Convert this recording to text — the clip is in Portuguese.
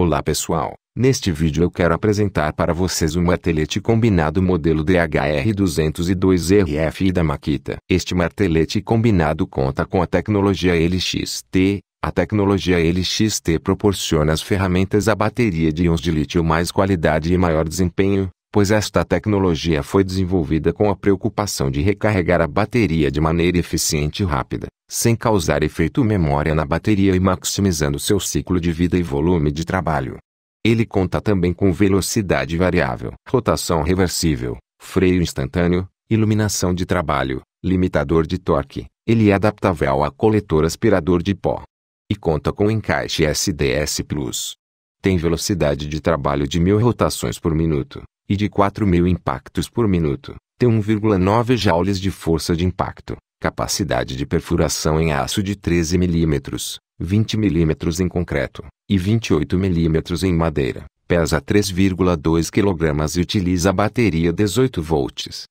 Olá pessoal, neste vídeo eu quero apresentar para vocês um martelete combinado modelo DHR202RF da Makita. Este martelete combinado conta com a tecnologia LXT. A tecnologia LXT proporciona as ferramentas à bateria de íons de lítio mais qualidade e maior desempenho, pois esta tecnologia foi desenvolvida com a preocupação de recarregar a bateria de maneira eficiente e rápida, sem causar efeito memória na bateria e maximizando seu ciclo de vida e volume de trabalho. Ele conta também com velocidade variável, rotação reversível, freio instantâneo, iluminação de trabalho, limitador de torque, ele é adaptável a coletor aspirador de pó. E conta com encaixe SDS Plus. Tem velocidade de trabalho de 1000 rotações por minuto, e de 4.000 impactos por minuto, tem 1,9 joules de força de impacto, capacidade de perfuração em aço de 13 mm, 20 mm em concreto, e 28 mm em madeira, pesa 3,2 kg e utiliza bateria 18 volts.